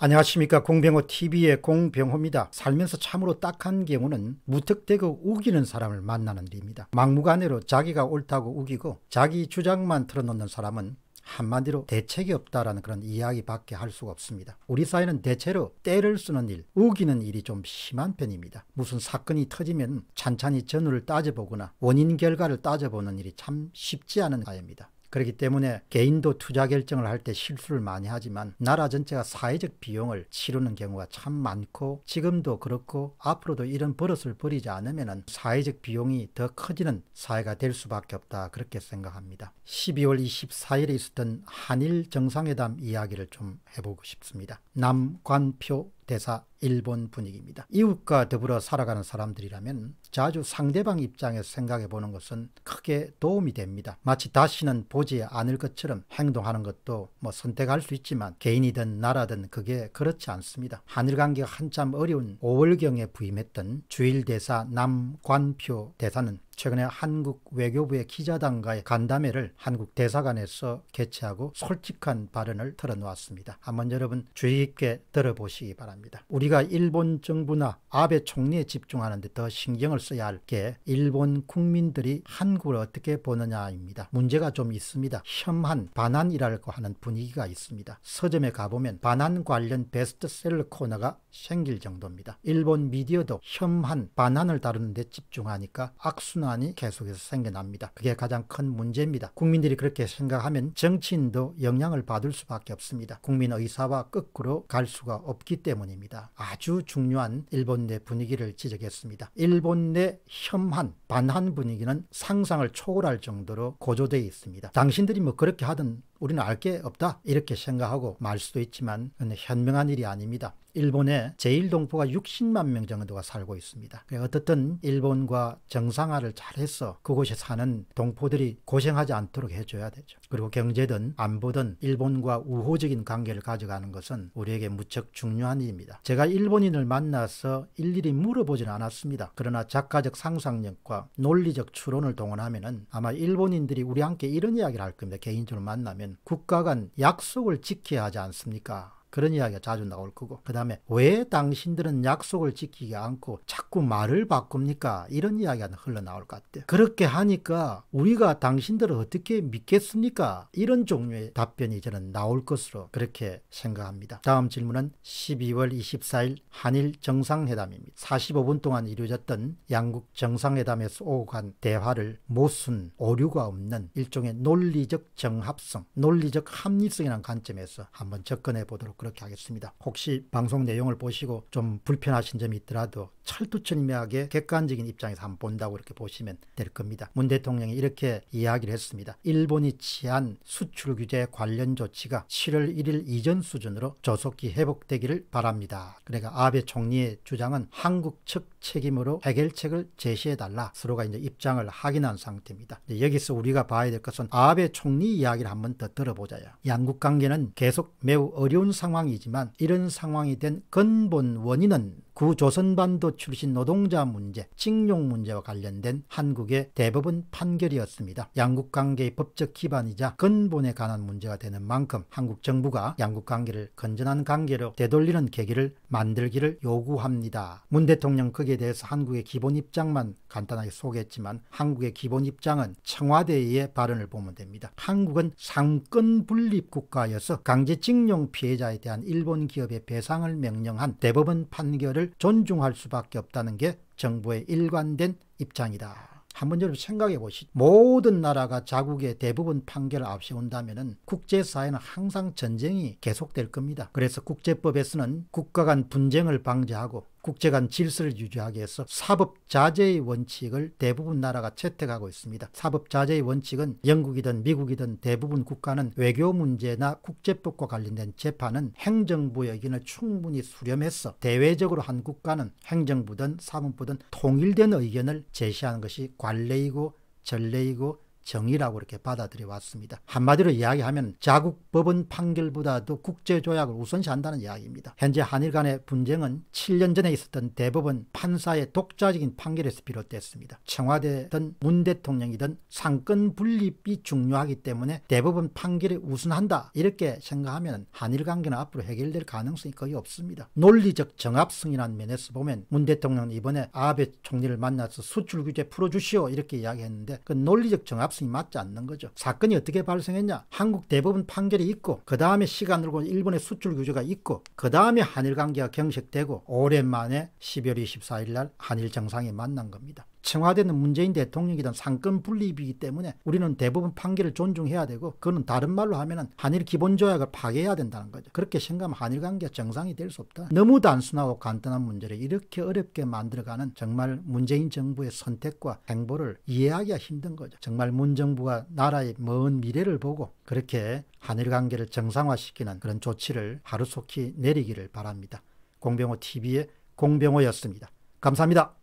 안녕하십니까 공병호 TV의 공병호입니다. 살면서 참으로 딱한 경우는 무턱대고 우기는 사람을 만나는 일입니다. 막무가내로 자기가 옳다고 우기고 자기 주장만 틀어놓는 사람은 한마디로 대책이 없다라는 그런 이야기밖에 할 수가 없습니다. 우리 사회는 대체로 때를 쓰는 일, 우기는 일이 좀 심한 편입니다. 무슨 사건이 터지면 찬찬히 전후를 따져보거나 원인 결과를 따져보는 일이 참 쉽지 않은 사회입니다. 그렇기 때문에 개인도 투자 결정을 할 때 실수를 많이 하지만 나라 전체가 사회적 비용을 치르는 경우가 참 많고 지금도 그렇고 앞으로도 이런 버릇을 버리지 않으면 사회적 비용이 더 커지는 사회가 될 수밖에 없다 그렇게 생각합니다. 12월 24일에 있었던 한일 정상회담 이야기를 좀 해보고 싶습니다. 남관표 대사 일본 분위기입니다. 이웃과 더불어 살아가는 사람들이라면 자주 상대방 입장에서 생각해 보는 것은 크게 도움이 됩니다. 마치 다시는 보지 않을 것처럼 행동하는 것도 뭐 선택할 수 있지만 개인이든 나라든 그게 그렇지 않습니다. 하늘 관계가 한참 어려운 5월경에 부임했던 주일대사 남관표 대사는 최근에 한국 외교부의 기자단과의 간담회를 한국 대사관에서 개최하고 솔직한 발언을 털어놓았습니다. 한번 여러분 주의 깊게 들어보시기 바랍니다. 우리가 일본 정부나 아베 총리에 집중하는 데 더 신경을 써야 할 게 일본 국민들이 한국을 어떻게 보느냐입니다. 문제가 좀 있습니다. 혐한 반한이라고 하는 분위기가 있습니다. 서점에 가보면 반한 관련 베스트셀러 코너가 생길 정도입니다. 일본 미디어도 혐한 반한을 다루는 데 집중하니까 악순환 혼란이 계속해서 생겨납니다. 그게 가장 큰 문제입니다. 국민들이 그렇게 생각하면 정치인도 영향을 받을 수밖에 없습니다. 국민 의사와 거꾸로 갈 수가 없기 때문입니다. 아주 중요한 일본 내 분위기를 지적했습니다. 일본 내 혐한, 반한 분위기는 상상을 초월할 정도로 고조되어 있습니다. 당신들이 뭐 그렇게 하든 우리는 알 게 없다 이렇게 생각하고 말 수도 있지만 현명한 일이 아닙니다. 일본의제1동포가 60만 명 정도가 살고 있습니다. 예, 어떻든 일본과 정상화를 잘해서 그곳에 사는 동포들이 고생하지 않도록 해줘야 되죠. 그리고 경제든 안보든 일본과 우호적인 관계를 가져가는 것은 우리에게 무척 중요한 일입니다. 제가 일본인을 만나서 일일이 물어보지는 않았습니다. 그러나 작가적 상상력과 논리적 추론을 동원하면 아마 일본인들이 우리 함께 이런 이야기를 할 겁니다. 개인적으로 만나면 국가 간 약속을 지켜야 하지 않습니까? 그런 이야기가 자주 나올 거고 그 다음에 왜 당신들은 약속을 지키지 않고 자꾸 말을 바꿉니까 이런 이야기가 흘러나올 것 같아요 그렇게 하니까 우리가 당신들을 어떻게 믿겠습니까 이런 종류의 답변이 저는 나올 것으로 그렇게 생각합니다 다음 질문은 12월 24일 한일 정상회담입니다 45분 동안 이루어졌던 양국 정상회담에서 오간 고 대화를 모순 오류가 없는 일종의 논리적 정합성 논리적 합리성이라는 관점에서 한번 접근해 보도록 그렇게 하겠습니다. 혹시 방송 내용을 보시고 좀 불편하신 점이 있더라도 철두철미하게 객관적인 입장에서 한번 본다고 이렇게 보시면 될 겁니다. 문 대통령이 이렇게 이야기를 했습니다. 일본이 취한 수출 규제 관련 조치가 7월 1일 이전 수준으로 조속히 회복되기를 바랍니다. 그러니까 아베 총리의 주장은 한국 측 책임으로 해결책을 제시해달라 서로가 이제 입장을 확인한 상태입니다. 여기서 우리가 봐야 될 것은 아베 총리 이야기를 한번 더 들어보자요. 양국 관계는 계속 매우 어려운 상황이지만 이런 상황이 된 근본 원인은 구조선반도 출신 노동자 문제, 징용 문제와 관련된 한국의 대법원 판결이었습니다. 양국 관계의 법적 기반이자 근본에 관한 문제가 되는 만큼 한국 정부가 양국 관계를 건전한 관계로 되돌리는 계기를 만들기를 요구합니다. 문 대통령 거기에 대해서 한국의 기본 입장만 간단하게 소개했지만 한국의 기본 입장은 청와대의 발언을 보면 됩니다. 한국은 상권 분립 국가여서 강제징용 피해자에 대한 일본 기업의 배상을 명령한 대법원 판결을 존중할 수밖에 없다는 게 정부의 일관된 입장이다. 한번 여러분 생각해 보시죠. 모든 나라가 자국의 대부분 판결을 앞세운다면 국제사회는 항상 전쟁이 계속될 겁니다. 그래서 국제법에서는 국가 간 분쟁을 방지하고 국제 간 질서를 유지하기 위해서 사법 자제의 원칙을 대부분 나라가 채택하고 있습니다. 사법 자제의 원칙은 영국이든 미국이든 대부분 국가는 외교 문제나 국제법과 관련된 재판은 행정부의 견을 충분히 수렴해서 대외적으로 한 국가는 행정부든 사법부든 통일된 의견을 제시하는 것이 관례이고 전례이고 정의라고 이렇게 받아들여 왔습니다. 한마디로 이야기하면 자국 법원 판결보다도 국제조약을 우선시한다는 이야기입니다. 현재 한일 간의 분쟁은 7년 전에 있었던 대법원 판사의 독자적인 판결에서 비롯됐습니다. 청와대든 문 대통령이든 상권 분립이 중요하기 때문에 대법원 판결에 우선한다 이렇게 생각하면 한일 관계는 앞으로 해결될 가능성이 거의 없습니다. 논리적 정합성이라는 면에서 보면 문 대통령은 이번에 아베 총리를 만나서 수출 규제 풀어주시오 이렇게 이야기했는데 그 논리적 정합성 말씀이 맞지 않는 거죠. 사건이 어떻게 발생했냐? 한국 대법원 판결이 있고 그 다음에 시간을 고 일본의 수출 규제가 있고 그 다음에 한일 관계가 경색되고 오랜만에 12월 24일 날 한일 정상이 만난 겁니다. 청와대는 문재인 대통령이든 상권 분립이기 때문에 우리는 대부분 판결을 존중해야 되고 그거는 다른 말로 하면 은 한일 기본조약을 파괴해야 된다는 거죠. 그렇게 생각하면 한일 관계가 정상이 될 수 없다. 너무 단순하고 간단한 문제를 이렇게 어렵게 만들어가는 정말 문재인 정부의 선택과 행보를 이해하기가 힘든 거죠. 정말 문 정부가 나라의 먼 미래를 보고 그렇게 한일 관계를 정상화시키는 그런 조치를 하루속히 내리기를 바랍니다. 공병호 TV의 공병호였습니다. 감사합니다.